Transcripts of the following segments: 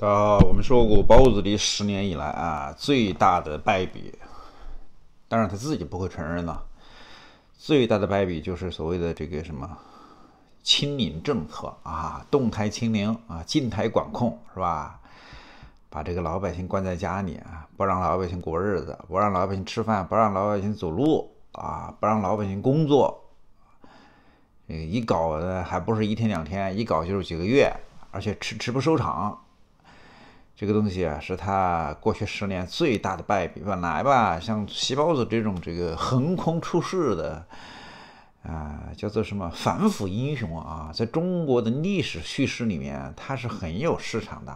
啊，我们说过，包里斯十年以来啊，最大的败笔，当然他自己不会承认了。最大的败笔就是所谓的这个什么亲民政策啊，动态清零啊，静态管控是吧？把这个老百姓关在家里啊，不让老百姓过日子，不让老百姓吃饭，不让老百姓走路啊，不让老百姓工作。个一搞的还不是一天两天，一搞就是几个月，而且迟迟不收场。这个东西啊，是他过去十年最大的败笔。本来吧，像习包子这种这个横空出世的，啊，叫做什么反腐英雄啊，在中国的历史叙事里面，他是很有市场的。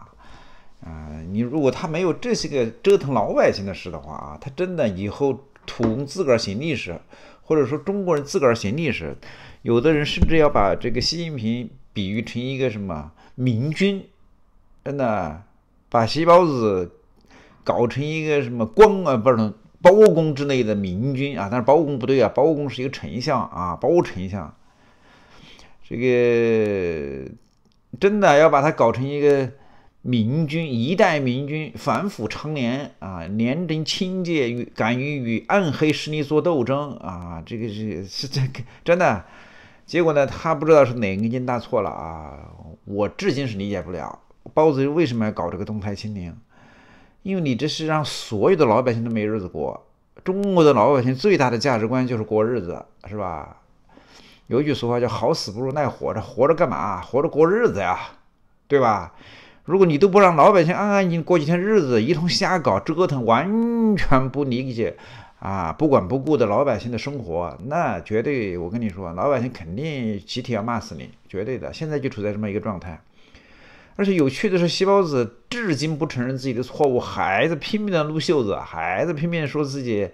啊，你如果他没有这些个折腾老百姓的事的话啊，他真的以后土自个儿写历史，或者说中国人自个儿写历史，有的人甚至要把这个习近平比喻成一个什么明君，真的。把细胞子搞成一个什么光啊，不是包公之类的明君啊，但是包公不对啊，包公是一个丞相啊，包丞相，这个真的要把它搞成一个明君，一代明君，反腐倡廉啊，廉政清戒，与敢于与暗黑势力做斗争啊，这个是是这个真的，结果呢，他不知道是哪根筋搭错了啊，我至今是理解不了。包子为什么要搞这个动态清零？因为你这是让所有的老百姓都没日子过。中国的老百姓最大的价值观就是过日子，是吧？有一句俗话叫“好死不如赖活”，着”，活着干嘛？活着过日子呀，对吧？如果你都不让老百姓安安静静过几天日子，一通瞎搞折腾，完全不理解啊，不管不顾的老百姓的生活，那绝对，我跟你说，老百姓肯定集体要骂死你，绝对的。现在就处在这么一个状态。而且有趣的是，西包子至今不承认自己的错误，还在拼命的撸袖子，还在拼命说自己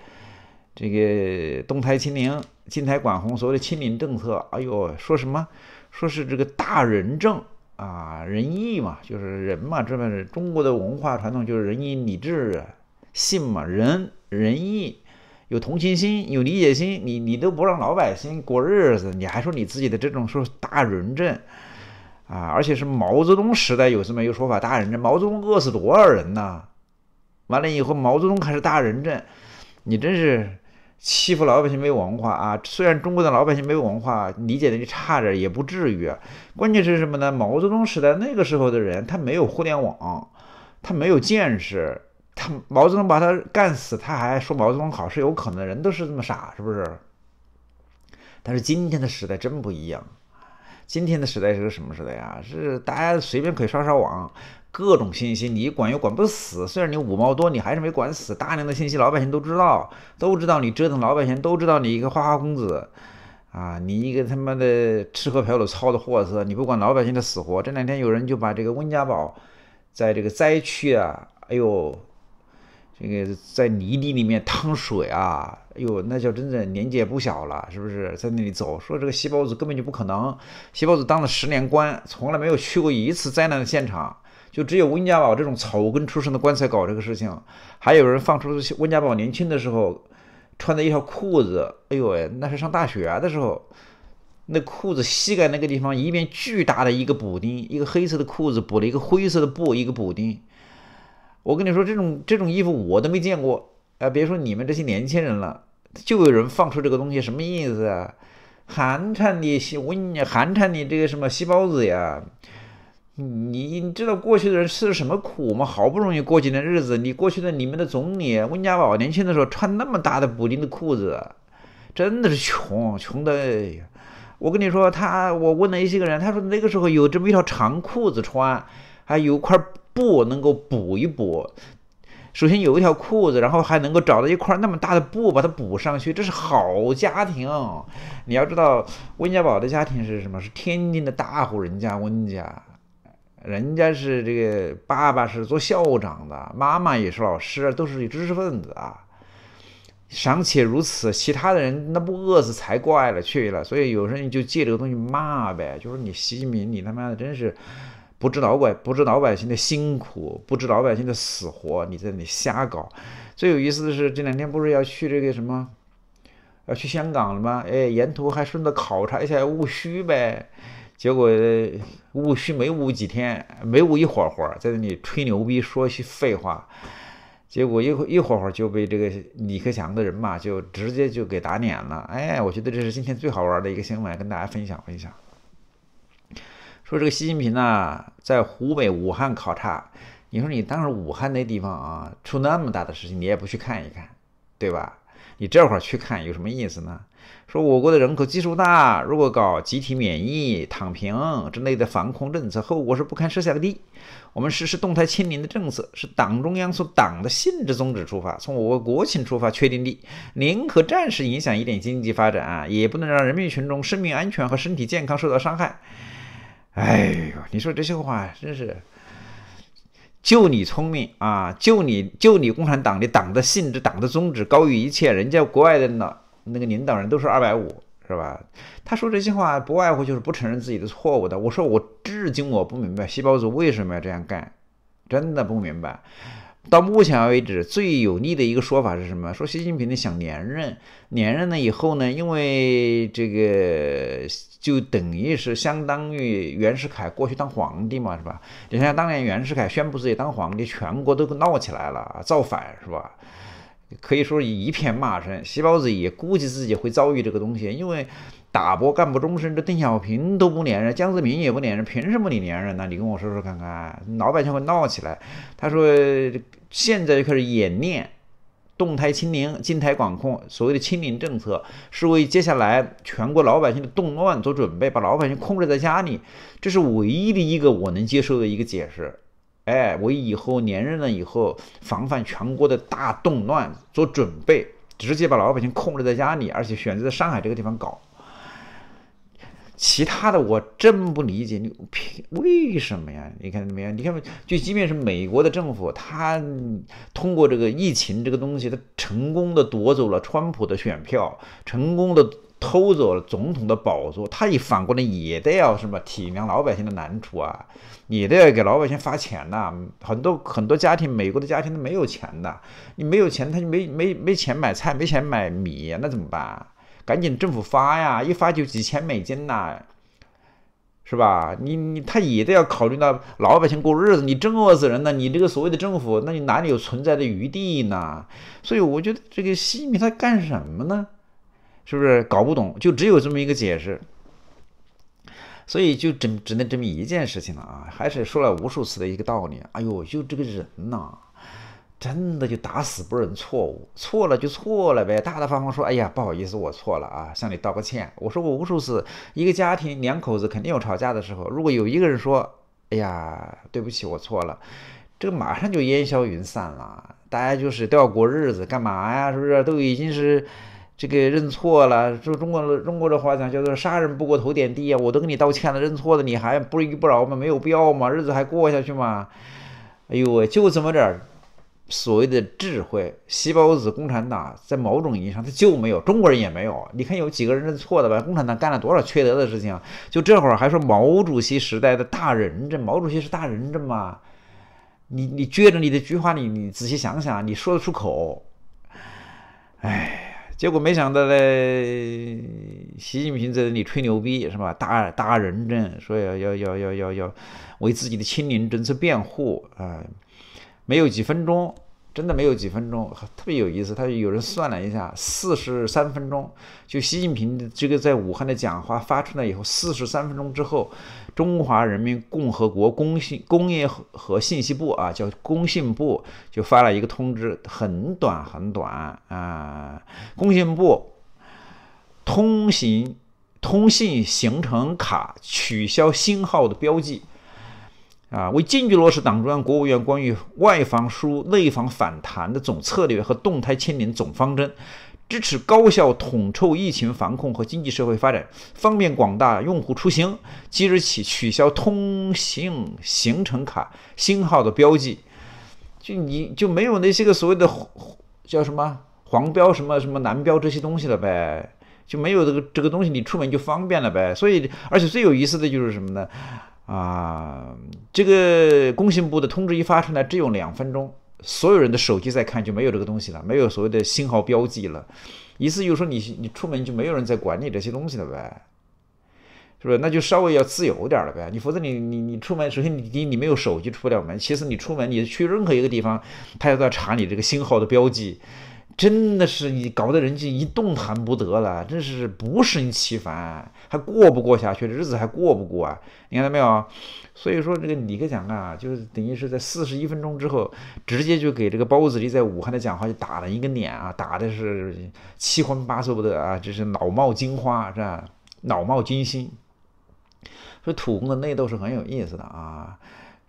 这个“东台清零、金台管红”所谓的清零政策。哎呦，说什么？说是这个大仁政啊，仁义嘛，就是人嘛，这边中国的文化传统就是仁义礼智信嘛，仁仁义有同情心，有理解心。你你都不让老百姓过日子，你还说你自己的这种说大仁政？啊，而且是毛泽东时代有这么一个说法大仁政？毛泽东饿死多少人呢？完了以后，毛泽东开始大仁政，你真是欺负老百姓没文化啊！虽然中国的老百姓没文化，理解能力差点也不至于关键是什么呢？毛泽东时代那个时候的人，他没有互联网，他没有见识，他毛泽东把他干死，他还说毛泽东好是有可能，人都是这么傻，是不是？但是今天的时代真不一样。今天的时代是个什么时代呀？是大家随便可以刷刷网，各种信息你管又管不死。虽然你五毛多，你还是没管死大量的信息，老百姓都知道，都知道你折腾老百姓，都知道你一个花花公子，啊，你一个他妈的吃喝嫖赌操的货色，你不管老百姓的死活。这两天有人就把这个温家宝，在这个灾区啊，哎呦。这个在泥地里面趟水啊，哎呦，那叫真的年纪也不小了，是不是？在那里走，说这个西包子根本就不可能。西包子当了十年官，从来没有去过一次灾难的现场，就只有温家宝这种草根出身的官才搞这个事情。还有人放出温家宝年轻的时候穿的一条裤子，哎呦喂，那是上大学的时候，那裤子膝盖那个地方一面巨大的一个补丁，一个黑色的裤子补了一个灰色的布一个补丁。我跟你说，这种这种衣服我都没见过，啊，别说你们这些年轻人了，就有人放出这个东西，什么意思啊？寒碜你，我你寒碜你这个什么细包子呀？你你知道过去的人吃的什么苦吗？好不容易过几年日子，你过去的你们的总理温家宝年轻的时候穿那么大的补丁的裤子，真的是穷，穷的。我跟你说，他我问了一些个人，他说那个时候有这么一条长裤子穿，还有块。布能够补一补，首先有一条裤子，然后还能够找到一块那么大的布把它补上去，这是好家庭。你要知道，温家宝的家庭是什么？是天津的大户人家温家，人家是这个爸爸是做校长的，妈妈也是老师，都是知识分子啊。尚且如此，其他的人那不饿死才怪了去了。所以有时候你就借这个东西骂呗，就说你习近平，你他妈的真是。不知老百不知老百姓的辛苦，不知老百姓的死活，你在那里瞎搞。最有意思的是，这两天不是要去这个什么，要去香港了吗？哎，沿途还顺着考察一下戊戌呗。结果戊戌没戊几天，没戊一会儿会儿，在那里吹牛逼说些废话，结果一会一会儿会儿就被这个李克强的人嘛，就直接就给打脸了。哎，我觉得这是今天最好玩的一个新闻，跟大家分享分享。说这个习近平呐，在湖北武汉考察。你说你当时武汉那地方啊，出那么大的事情，你也不去看一看，对吧？你这会儿去看有什么意思呢？说我国的人口基数大，如果搞集体免疫、躺平之类的防控政策，后果是不堪设想的。我们实施动态清零的政策，是党中央从党的性质宗旨出发，从我国国情出发确定的。宁可暂时影响一点经济发展啊，也不能让人民群众生命安全和身体健康受到伤害。哎呦，你说这些话真是，就你聪明啊，就你就你共产党的党的性质、党的宗旨高于一切，人家国外的那那个领导人都是二百五，是吧？他说这些话不外乎就是不承认自己的错误的。我说我至今我不明白，细胞组为什么要这样干，真的不明白。到目前为止，最有利的一个说法是什么？说习近平呢想连任，连任了以后呢，因为这个就等于是相当于袁世凯过去当皇帝嘛，是吧？你像当年袁世凯宣布自己当皇帝，全国都闹起来了，造反是吧？可以说一片骂声。习包子也估计自己会遭遇这个东西，因为。打波干部终身，这邓小平都不连任，江泽民也不连任，凭什么你连任呢？你跟我说说看看，老百姓会闹起来。他说现在就开始演练动态清零、静态管控，所谓的清零政策是为接下来全国老百姓的动乱做准备，把老百姓控制在家里，这是唯一的一个我能接受的一个解释。哎，为以后连任了以后防范全国的大动乱做准备，直接把老百姓控制在家里，而且选择在上海这个地方搞。其他的我真不理解，你凭什么呀？你看怎么样？你看，就即便是美国的政府，他通过这个疫情这个东西，他成功的夺走了川普的选票，成功的偷走了总统的宝座，他也反过来也得要什么体谅老百姓的难处啊！也得给老百姓发钱呐。很多很多家庭，美国的家庭都没有钱的，你没有钱，他就没没没钱买菜，没钱买米，那怎么办？赶紧政府发呀，一发就几千美金呐，是吧？你你他也都要考虑到老百姓过日子，你真饿死人了，你这个所谓的政府，那你哪里有存在的余地呢？所以我觉得这个西米他干什么呢？是不是搞不懂？就只有这么一个解释。所以就整，只能证明一件事情了啊，还是说了无数次的一个道理。哎呦，就这个人呐。真的就打死不认错误，错了就错了呗，大大方方说，哎呀，不好意思，我错了啊，向你道个歉。我说过无数次，一个家庭两口子肯定有吵架的时候，如果有一个人说，哎呀，对不起，我错了，这个马上就烟消云散了。大家就是都要过日子，干嘛呀？是不是都已经是这个认错了？就中国中国的话讲叫做杀人不过头点地啊，我都跟你道歉了，认错了，你还不依不饶吗？没有必要吗？日子还过下去吗？哎呦喂，就这么点儿。所谓的智慧，细胞子共产党，在某种意义上他就没有，中国人也没有。你看有几个人认错的吧？共产党干了多少缺德的事情？就这会儿还说毛主席时代的大仁政，毛主席是大仁政吗？你你撅着你的菊花，你你仔细想想，你说得出口？哎结果没想到嘞，习近平在那里吹牛逼是吧？大大仁政，说要要要要要要为自己的亲民政策辩护啊！没有几分钟，真的没有几分钟，特别有意思。他有人算了一下，四十三分钟。就习近平这个在武汉的讲话发出来以后，四十三分钟之后，中华人民共和国工信工业和信息部啊，叫工信部就发了一个通知，很短很短啊。工信部通行。通信行程卡取消星号的标记。啊，为坚决落实党中央、国务院关于外防输入、内防反弹的总策略和动态清零总方针，支持高效统筹疫情防控和经济社会发展，方便广大用户出行，即日起取消通行行程卡星号的标记，就你就没有那些个所谓的叫什么黄标、什么什么蓝标这些东西了呗，就没有这个这个东西，你出门就方便了呗。所以，而且最有意思的就是什么呢？啊，这个工信部的通知一发出来，只有两分钟，所有人的手机在看就没有这个东西了，没有所谓的信号标记了。意思就是说，你你出门就没有人在管你这些东西了呗，是不是？那就稍微要自由点了呗。你否则你你你出门，首先你你没有手机出不了门。其实你出门，你去任何一个地方，他要在查你这个信号的标记。真的是你搞得人家一动弹不得了，真是不胜其烦，还过不过下去？日子还过不过啊？你看到没有？所以说这个李克强啊，就是等于是在四十一分钟之后，直接就给这个包子在武汉的讲话就打了一个脸啊，打的是七荤八素不得啊，就是脑冒金花是吧？脑冒金星。所以土共的内斗是很有意思的啊。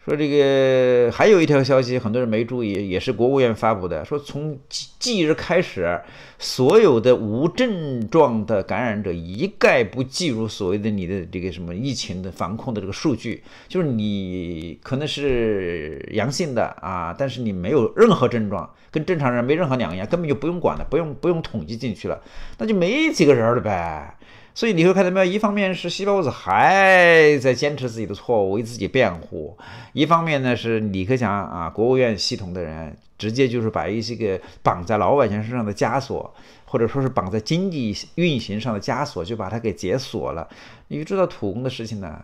说这个还有一条消息，很多人没注意，也是国务院发布的。说从即即日开始，所有的无症状的感染者一概不计入所谓的你的这个什么疫情的防控的这个数据。就是你可能是阳性的啊，但是你没有任何症状，跟正常人没任何两样，根本就不用管了，不用不用统计进去了，那就没几个人了呗。所以你会看到没有，一方面是西包子还在坚持自己的错误，为自己辩护；，一方面呢是李克强啊，国务院系统的人直接就是把一些个绑在老百姓身上的枷锁，或者说是绑在经济运行上的枷锁，就把它给解锁了。因为知道土工的事情呢。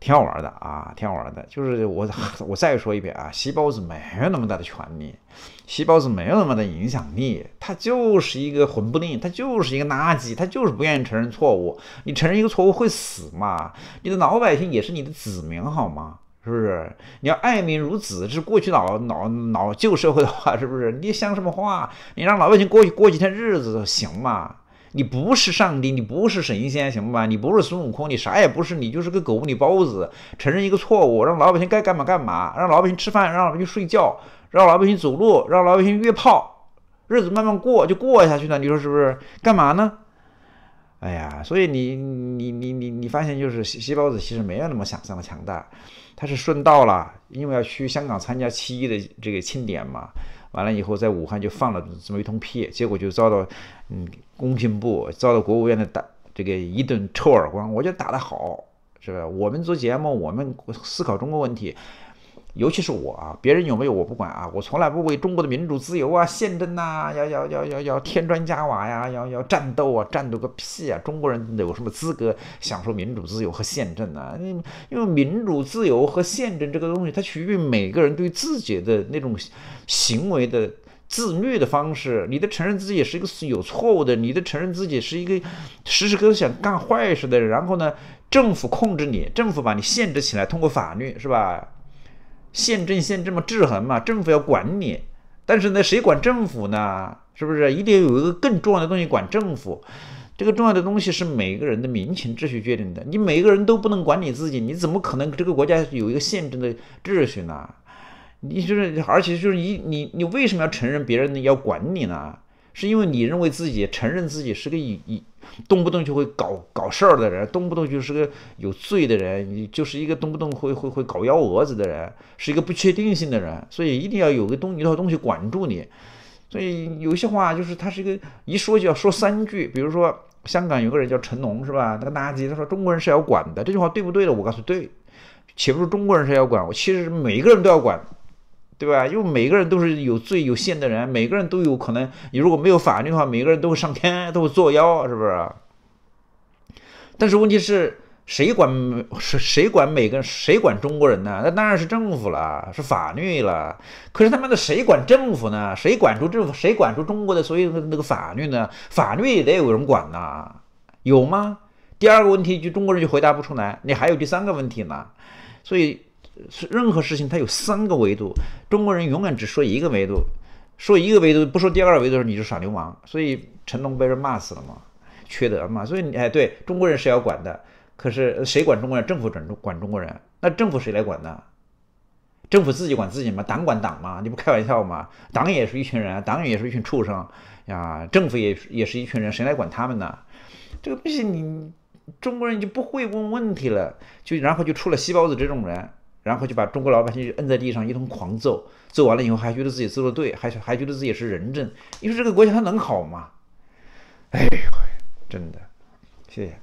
挺好玩的啊，挺好玩的。就是我，我再说一遍啊，西包子没有那么大的权利，西包子没有那么大的影响力，他就是一个混不吝，他就是一个垃圾，他就是不愿意承认错误。你承认一个错误会死吗？你的老百姓也是你的子民好吗？是不是？你要爱民如子，这是过去老老老旧社会的话，是不是？你想什么话？你让老百姓过去过几天日子行吗？你不是上帝，你不是神仙，行吧？你不是孙悟空，你啥也不是，你就是个狗不理包子。承认一个错误，让老百姓该干嘛干嘛，让老百姓吃饭，让老百姓睡觉，让老百姓走路，让老百姓约炮，日子慢慢过就过下去了。你说是不是？干嘛呢？哎呀，所以你你你你你发现就是西西包子其实没有那么想象的强大，他是顺道了，因为要去香港参加七一的这个庆典嘛。完了以后，在武汉就放了这么一通屁，结果就遭到，嗯，工信部遭到国务院的打这个一顿臭耳光，我觉得打得好，是吧？我们做节目，我们思考中国问题。尤其是我啊，别人有没有我不管啊，我从来不为中国的民主自由啊、宪政呐，要要要要要添砖加瓦呀，要要战斗啊，战斗个屁啊！中国人有什么资格享受民主自由和宪政呢？因为民主自由和宪政这个东西，它取决于每个人对自己的那种行为的自律的方式。你的承认自己是一个有错误的，你的承认自己是一个时时刻想干坏事的人，然后呢，政府控制你，政府把你限制起来，通过法律，是吧？宪政，宪政嘛，制衡嘛，政府要管你，但是呢，谁管政府呢？是不是？一定有一个更重要的东西管政府，这个重要的东西是每个人的民情秩序决定的。你每个人都不能管你自己，你怎么可能这个国家有一个宪政的秩序呢？你就是，而且就是你，你，你为什么要承认别人要管你呢？是因为你认为自己承认自己是个一一动不动就会搞搞事儿的人，动不动就是个有罪的人，你就是一个动不动会会会搞幺蛾子的人，是一个不确定性的人，所以一定要有个东一套东西管住你。所以有些话就是他是一个一说就要说三句，比如说香港有个人叫成龙是吧？那个垃圾他说中国人是要管的，这句话对不对的？我告诉对，岂不是中国人是要管？我其实每一个人都要管。对吧？因为每个人都是有罪有限的人，每个人都有可能。你如果没有法律的话，每个人都会上天，都会作妖，是不是？但是问题是谁管？谁谁管每个人？谁管中国人呢？那当然是政府了，是法律了。可是他妈的，谁管政府呢？谁管住政府？谁管住中国的？所以那个法律呢？法律也得有人管呐，有吗？第二个问题，就中国人就回答不出来。你还有第三个问题呢，所以。是任何事情，它有三个维度。中国人永远只说一个维度，说一个维度，不说第二维度的时候，你就耍流氓。所以成龙被人骂死了嘛，缺德嘛。所以哎，对中国人是要管的，可是谁管中国人？政府管中管中国人？那政府谁来管呢？政府自己管自己嘛，党管党嘛，你不开玩笑嘛？党也是一群人，党也是一群畜生呀。政府也也是一群人，谁来管他们呢？这个东西你中国人就不会问问题了，就然后就出了西包子这种人。然后就把中国老百姓就摁在地上一通狂揍，揍完了以后还觉得自己揍的对，还还觉得自己是仁政。你说这个国家它能好吗？哎呦，真的，谢谢。